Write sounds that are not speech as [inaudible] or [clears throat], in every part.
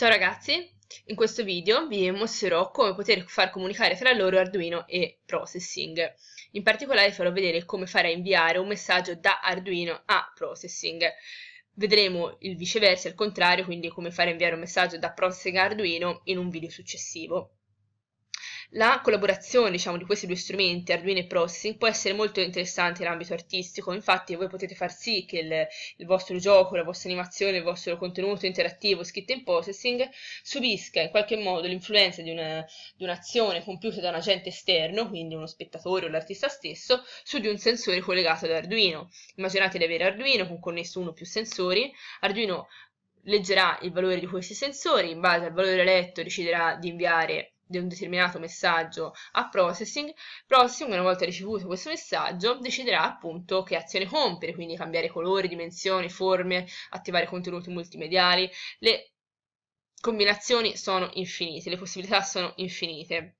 Ciao ragazzi, in questo video vi mostrerò come poter far comunicare tra loro Arduino e Processing. In particolare farò vedere come fare a inviare un messaggio da Arduino a Processing. Vedremo il viceversa, il contrario, quindi come fare a inviare un messaggio da Processing a Arduino in un video successivo. La collaborazione, diciamo, di questi due strumenti, Arduino e Processing, può essere molto interessante in ambito artistico, infatti voi potete far sì che il, il vostro gioco, la vostra animazione, il vostro contenuto interattivo scritto in processing subisca in qualche modo l'influenza di, una, di un'azione compiuta da un agente esterno, quindi uno spettatore o l'artista stesso, su di un sensore collegato ad Arduino. Immaginate di avere Arduino con connesso uno o più sensori, Arduino leggerà il valore di questi sensori, in base al valore letto deciderà di inviare di un determinato messaggio a processing, processing una volta ricevuto questo messaggio deciderà appunto che azione compiere, quindi cambiare colori, dimensioni, forme, attivare contenuti multimediali, le combinazioni sono infinite, le possibilità sono infinite.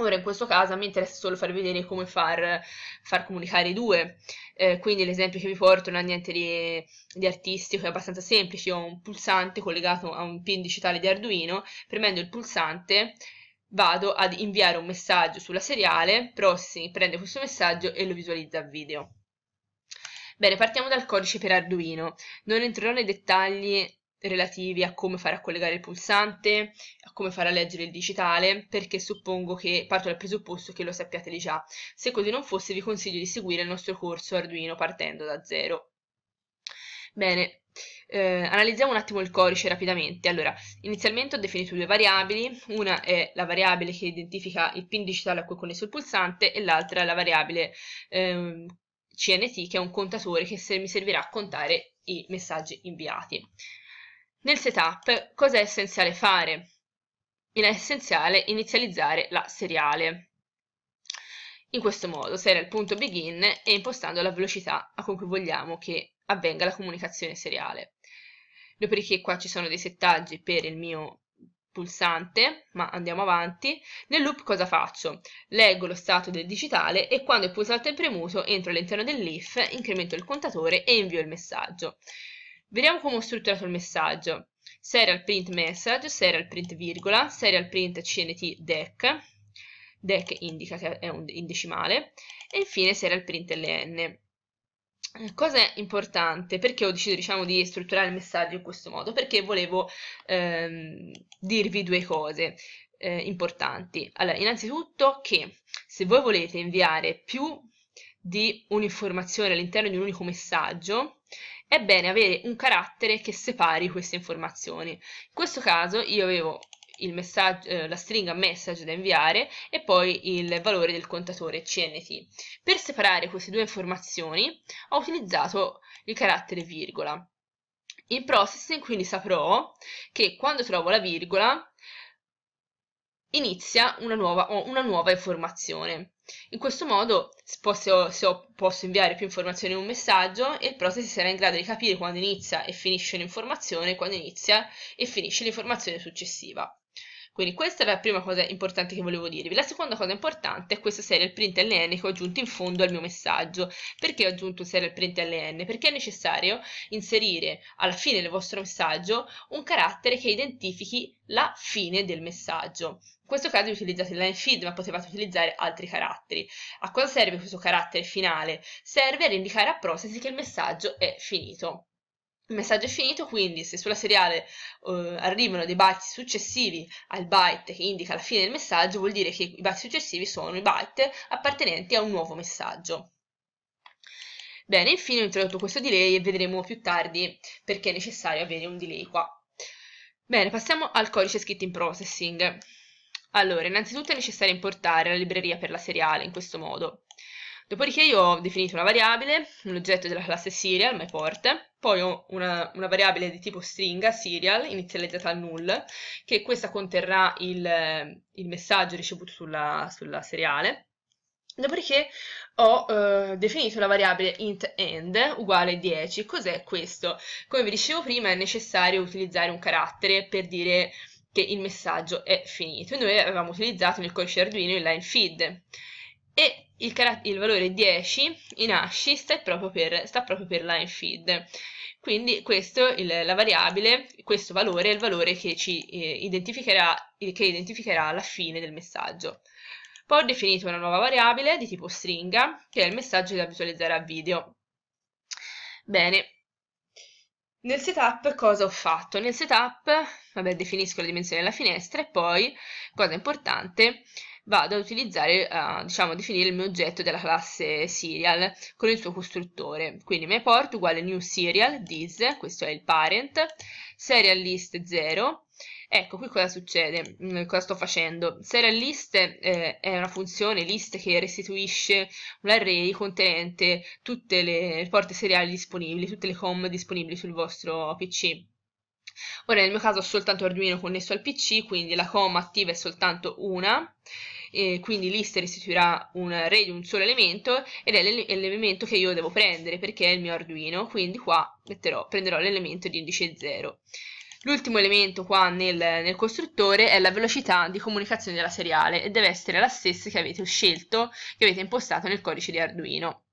Ora in questo caso mi interessa solo far vedere come far, far comunicare i due, eh, quindi l'esempio che vi porto non ha niente di, di, artistico, è abbastanza semplice, io ho un pulsante collegato a un pin digitale di Arduino, premendo il pulsante vado ad inviare un messaggio sulla seriale, Prossimi prende questo messaggio e lo visualizza a video. Bene, partiamo dal codice per Arduino. Non entrerò nei dettagli relativi a come fare a collegare il pulsante, a come fare a leggere il digitale, perché suppongo che parto dal presupposto che lo sappiate già. Se così non fosse vi consiglio di seguire il nostro corso Arduino partendo da zero. Bene, eh, analizziamo un attimo il codice rapidamente. Allora, inizialmente ho definito due variabili, una è la variabile che identifica il pin digitale a cui è connesso il pulsante e l'altra è la variabile ehm, CNT che è un contatore che se mi servirà a contare i messaggi inviati. Nel setup cosa è essenziale fare? È essenziale inizializzare la seriale. In questo modo, serial.begin e impostando la velocità a con cui vogliamo che avvenga la comunicazione seriale. Dopodiché qua ci sono dei settaggi per il mio pulsante, ma andiamo avanti. Nel loop cosa faccio? Leggo lo stato del digitale e quando il pulsante è premuto entro all'interno del leaf, incremento il contatore e invio il messaggio. Vediamo come ho strutturato il messaggio. Serial print message, serial print virgola, serial print cnt deck, deck indica che è un, decimale, e infine serial print ln. Cosa importante? Perché ho deciso diciamo, di strutturare il messaggio in questo modo? Perché volevo ehm, dirvi due cose eh, importanti. Allora, innanzitutto che se voi volete inviare più di un'informazione all'interno di un unico messaggio, è bene avere un carattere che separi queste informazioni. In questo caso io avevo eh, la stringa message da inviare e poi il valore del contatore CNT. Per separare queste due informazioni ho utilizzato il carattere virgola. In processing quindi saprò che quando trovo la virgola inizia una nuova, una nuova informazione. In questo modo posso, ho, posso, inviare più informazioni in un messaggio e il processing sarà in grado di capire quando inizia e finisce l'informazione e quando inizia e finisce l'informazione successiva. Quindi questa è la prima cosa importante che volevo dirvi. La seconda cosa importante è questo serial print LN che ho aggiunto in fondo al mio messaggio. Perché ho aggiunto un serial print LN? Perché è necessario inserire alla fine del vostro messaggio un carattere che identifichi la fine del messaggio. In questo caso utilizzate il line feed, ma potevate utilizzare altri caratteri. A cosa serve questo carattere finale? Serve ad indicare a Process che il messaggio è finito. Il messaggio è finito, quindi se sulla seriale eh, arrivano dei byte successivi al byte che indica la fine del messaggio, vuol dire che i byte successivi sono i byte appartenenti a un nuovo messaggio. Bene, infine ho introdotto questo delay e vedremo più tardi perché è necessario avere un delay qua. Bene, passiamo al codice scritto in processing. Allora, innanzitutto è necessario importare la libreria per la seriale in questo modo. Dopodiché io ho definito una variabile, un oggetto della classe serial, myPort, poi ho una, una, variabile di tipo stringa, serial, inizializzata al null, che questa conterrà il, eh, il messaggio ricevuto sulla, sulla seriale, Dopodiché ho eh, definito la variabile int end uguale 10. Cos'è questo? Come vi dicevo prima è necessario utilizzare un carattere per dire che il messaggio è finito. noi avevamo utilizzato nel codice Arduino il line feed e il, il valore 10 in ASCII sta proprio per, sta proprio per line feed. Quindi questo, il, la variabile, questo valore è il valore che, ci, eh, identificherà, che identificherà la fine del messaggio. Poi ho definito una nuova variabile di tipo stringa, che è il messaggio da visualizzare a video. Bene, nel setup cosa ho fatto? Nel setup, vabbè, definisco la dimensione della finestra e poi, cosa importante, vado a utilizzare, a, eh, diciamo, a definire il mio oggetto della classe serial con il suo costruttore. Quindi myPort uguale new serial, this, questo è il parent, serial list 0, Ecco, qui cosa succede? Mm, cosa sto facendo? Serial list eh, è una funzione list che restituisce un array contenente tutte le porte seriali disponibili, tutte le com disponibili sul vostro PC. Ora nel mio caso ho soltanto Arduino connesso al PC, quindi la com attiva è soltanto una e quindi l'easter istituirà un array di un solo elemento ed è l'elemento che io devo prendere perché è il mio Arduino, quindi qua metterò, prenderò l'elemento di indice 0. L'ultimo elemento qua nel, nel, costruttore è la velocità di comunicazione della seriale e deve essere la stessa che avete scelto, che avete impostato nel codice di Arduino.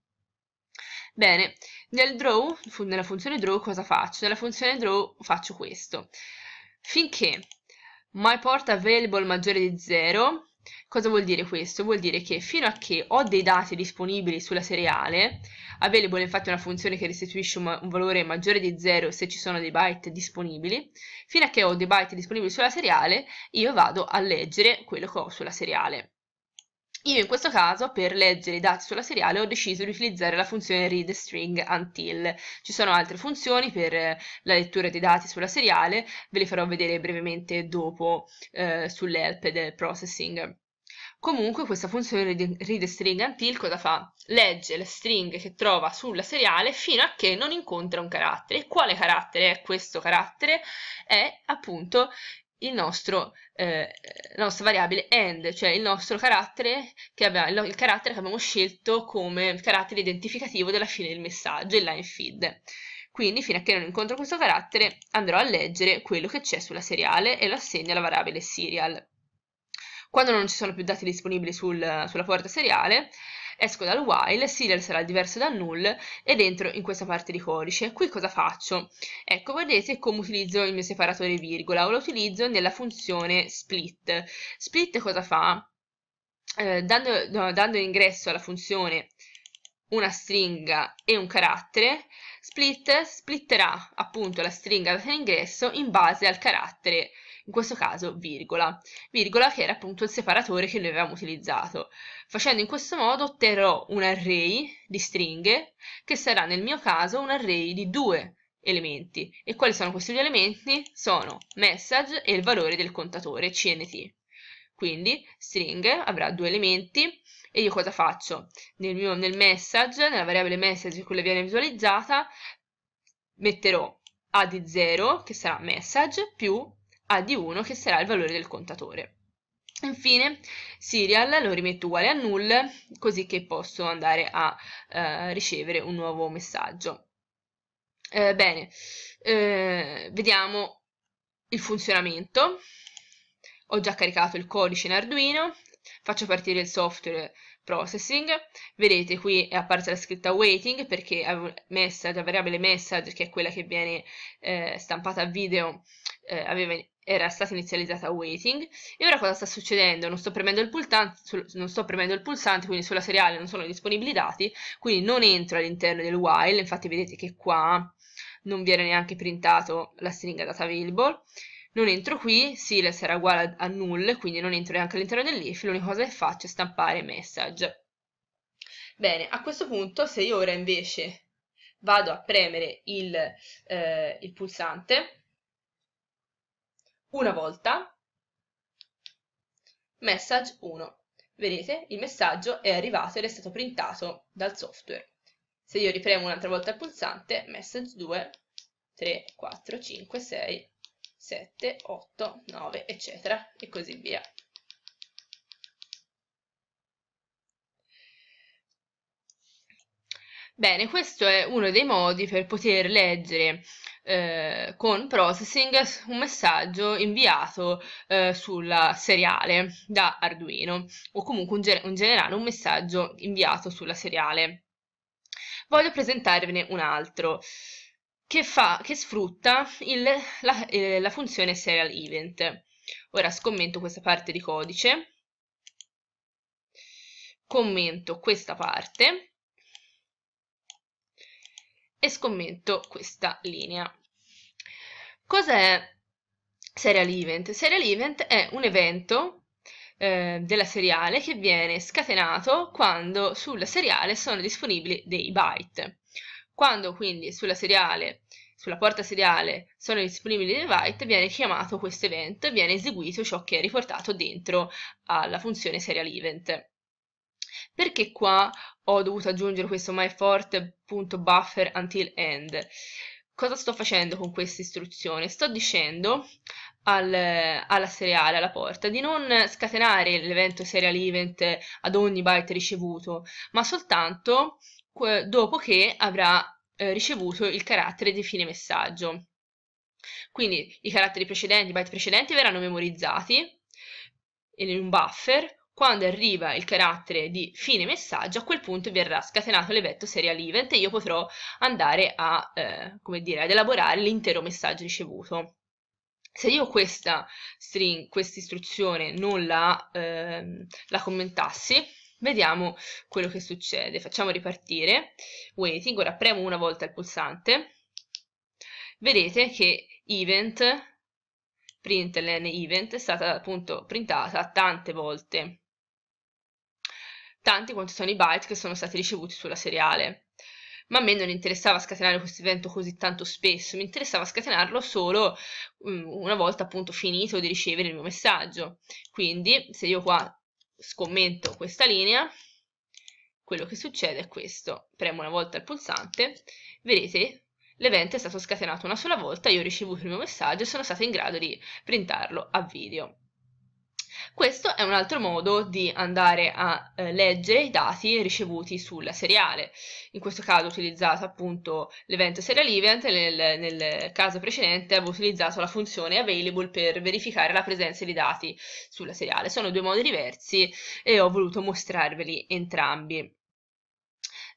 Bene, nel draw, nella funzione draw cosa faccio? Nella funzione draw faccio questo. Finché myPort available maggiore di 0, Cosa vuol dire questo? Vuol dire che fino a che ho dei dati disponibili sulla seriale, available è infatti una funzione che restituisce un, un, valore maggiore di 0 se ci sono dei byte disponibili, fino a che ho dei byte disponibili sulla seriale, io vado a leggere quello che ho sulla seriale. Io in questo caso per leggere i dati sulla seriale ho deciso di utilizzare la funzione read string until. Ci sono altre funzioni per eh, la lettura dei dati sulla seriale, ve le farò vedere brevemente dopo eh, sull'help del processing. Comunque questa funzione read string until cosa fa? Legge le string che trova sulla seriale fino a che non incontra un carattere. Quale carattere è questo carattere? È appunto il nostro, eh, la nostra variabile end, cioè il nostro carattere che, abbiamo, il carattere che abbiamo scelto come carattere identificativo della fine del messaggio, il line feed. Quindi fino a che non incontro questo carattere andrò a leggere quello che c'è sulla seriale e lo assegno alla variabile serial. Quando non ci sono più dati disponibili sul, sulla porta seriale, esco dal while, serial sarà diverso dal null ed entro in questa parte di codice. Qui cosa faccio? Ecco, vedete come utilizzo il mio separatore virgola, lo utilizzo nella funzione split. Split cosa fa? Eh, dando, no, dando ingresso alla funzione una stringa e un carattere, split splitterà appunto la stringa data in ingresso in base al carattere in questo caso virgola, virgola che era appunto il separatore che noi avevamo utilizzato. Facendo in questo modo otterrò un array di stringhe che sarà nel mio caso un array di due elementi. E quali sono questi due elementi? Sono message e il valore del contatore CNT. Quindi string avrà due elementi e io cosa faccio? Nel, mio, nel message, nella variabile message in cui viene visualizzata, metterò a di 0 che sarà message più a di 1 che sarà il valore del contatore. Infine, serial lo rimetto uguale a null, così che posso andare a eh, ricevere un nuovo messaggio. Eh, bene, eh, vediamo il funzionamento. Ho già caricato il codice in Arduino, faccio partire il software processing, vedete qui è apparsa la scritta waiting perché message, la variabile message che è quella che viene eh, stampata a video eh, aveva era stata inizializzata waiting e ora cosa sta succedendo? Non sto premendo il, pulsante, sul, sto premendo il pulsante quindi sulla seriale non sono disponibili i dati, quindi non entro all'interno del while, infatti vedete che qua non viene neanche printato la stringa data available, non entro qui, SIL sarà uguale a null, quindi non entro neanche all'interno dell'if, l'unica cosa che faccio è stampare message. Bene, a questo punto se io ora invece vado a premere il, eh, il pulsante, una volta message 1. Vedete, il messaggio è arrivato ed è stato printato dal software. Se io ripremo un'altra volta il pulsante, message 2, 3, 4, 5, 6, 7, 8, 9, eccetera, e così via. Bene, questo è uno dei modi per poter leggere eh, con processing un messaggio inviato eh, sulla seriale da Arduino o comunque in, in generale un messaggio inviato sulla seriale. Voglio presentarvene un altro. Che, fa, che, sfrutta il, la, eh, la, funzione serial event. Ora scommetto questa parte di codice, commento questa parte e scommetto questa linea. Cos'è Serial Event? Serial Event è un evento eh, della seriale che viene scatenato quando sulla seriale sono disponibili dei byte. Quando quindi sulla seriale sulla porta seriale sono disponibili dei byte, viene chiamato questo evento e viene eseguito ciò che è riportato dentro alla funzione serial event perché qua ho dovuto aggiungere questo myFort.buffer until end. Cosa sto facendo con questa istruzione? Sto dicendo al, alla seriale, alla porta, di non scatenare l'evento serial event ad ogni byte ricevuto, ma soltanto dopo che avrà eh, ricevuto il carattere di fine messaggio. Quindi i caratteri precedenti, i byte precedenti verranno memorizzati in un buffer quando arriva il carattere di fine messaggio, a quel punto verrà scatenato l'evento serial event e io potrò andare a, eh, come dire, ad elaborare l'intero messaggio ricevuto. Se io questa string, questa istruzione non la, eh, la commentassi, vediamo quello che succede. Facciamo ripartire, waiting, ora premo una volta il pulsante, vedete che event, println event, è stata appunto printata tante volte tanti quanti sono i byte che sono stati ricevuti sulla seriale. Ma a me non interessava scatenare questo evento così tanto spesso, mi interessava scatenarlo solo mm, una volta appunto finito di ricevere il mio messaggio. Quindi se io qua scommento questa linea, quello che succede è questo. Premo una volta il pulsante, vedete l'evento è stato scatenato una sola volta, io ho ricevuto il mio messaggio e sono stata in grado di printarlo a video. Questo è un altro modo di andare a eh, leggere i dati ricevuti sulla seriale. In questo caso ho utilizzato appunto l'evento serial event, nel, nel caso precedente avevo utilizzato la funzione available per verificare la presenza di dati sulla seriale. Sono due modi diversi e ho voluto mostrarveli entrambi.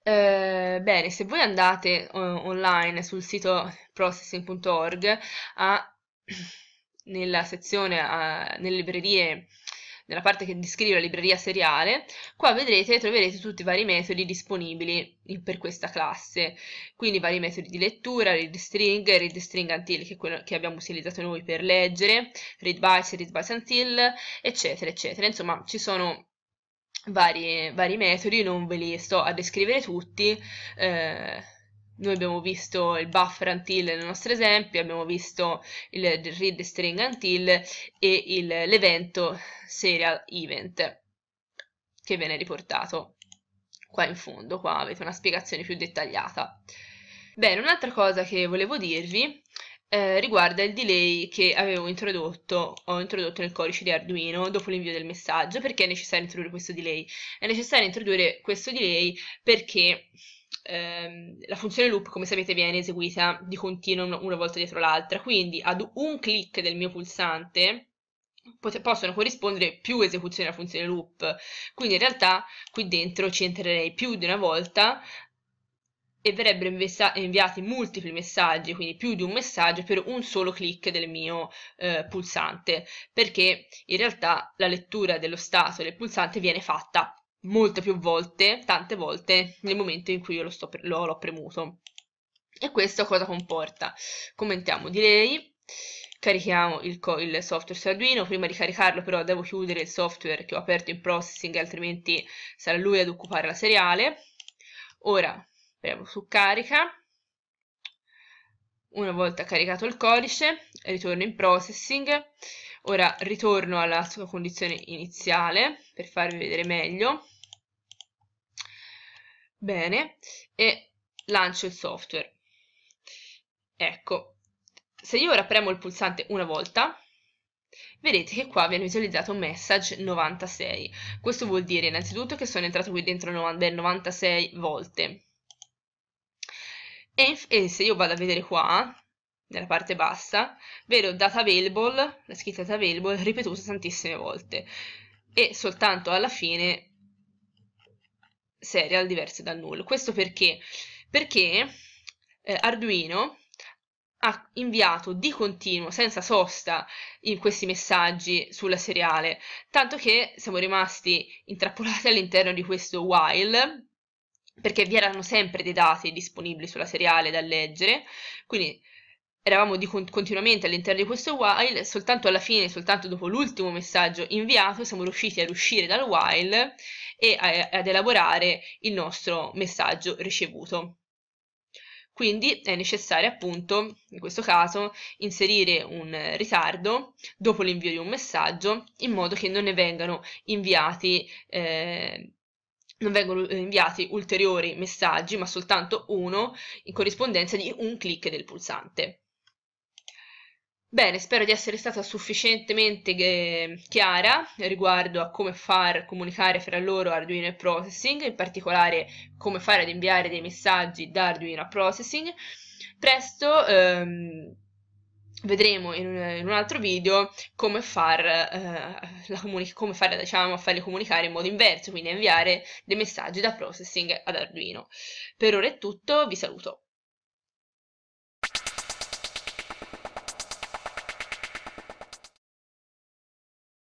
Eh, bene, se voi andate uh, online sul sito processing.org a [clears throat] nella sezione uh, nelle librerie nella parte che descrive la libreria seriale, qua vedrete troverete tutti i vari metodi disponibili per questa classe, quindi vari metodi di lettura, read string, read string until che, quello, che abbiamo utilizzato noi per leggere, read byte, read byte until, eccetera, eccetera. Insomma, ci sono vari, vari metodi, non ve li sto a descrivere tutti, eh, noi abbiamo visto il buffer until nel nostro esempio, abbiamo visto il read string until e l'evento serial event che viene riportato qua in fondo, qua avete una spiegazione più dettagliata. Bene, un'altra cosa che volevo dirvi eh, riguarda il delay che avevo introdotto, ho introdotto nel codice di Arduino dopo l'invio del messaggio, perché è necessario introdurre questo delay? È necessario introdurre questo delay perché ehm, la funzione loop, come sapete, viene eseguita di continuo una volta dietro l'altra, quindi ad un clic del mio pulsante possono corrispondere più esecuzioni alla funzione loop, quindi in realtà qui dentro ci entrerei più di una volta e verrebbero inviati multipli messaggi, quindi più di un messaggio per un solo clic del mio eh, pulsante, perché in realtà la lettura dello stato del pulsante viene fatta molte più volte, tante volte, nel momento in cui io lo, sto, lo, l'ho premuto. E questo cosa comporta? Commentiamo delay, carichiamo il, co- il software su Arduino, prima di caricarlo però devo chiudere il software che ho aperto in processing, altrimenti sarà lui ad occupare la seriale. Ora premo su carica, una volta caricato il codice, ritorno in processing, ora ritorno alla sua condizione iniziale per farvi vedere meglio bene e lancio il software. Ecco, se io ora premo il pulsante una volta, vedete che qua viene visualizzato message 96. Questo vuol dire innanzitutto che sono entrato qui dentro 96 volte. E, e se io vado a vedere qua, nella parte bassa, vedo data available, la scritta data available ripetuta tantissime volte e soltanto alla fine serial diverse dal null. Questo perché? Perché eh, Arduino ha inviato di continuo, senza sosta, in questi messaggi sulla seriale, tanto che siamo rimasti intrappolati [laughs] all'interno di questo while, perché vi erano sempre dei dati disponibili sulla seriale da leggere, quindi eravamo di con- continuamente all'interno di questo while, soltanto alla fine, soltanto dopo l'ultimo messaggio inviato, siamo riusciti ad uscire dal while e a- ad elaborare il nostro messaggio ricevuto. Quindi è necessario appunto, in questo caso, inserire un ritardo dopo l'invio di un messaggio in modo che non ne vengano inviati, eh, non vengono inviati ulteriori messaggi, ma soltanto uno in corrispondenza di un clic del pulsante. Bene, spero di essere stata sufficientemente ehm, chiara riguardo a come far comunicare fra loro Arduino e Processing, in particolare come fare ad inviare dei messaggi da Arduino a Processing. Presto ehm, vedremo in, in, un altro video come, far, eh, comuni- come fare, diciamo, farli comunicare in modo inverso, quindi inviare dei messaggi da Processing ad Arduino. Per ora è tutto, vi saluto.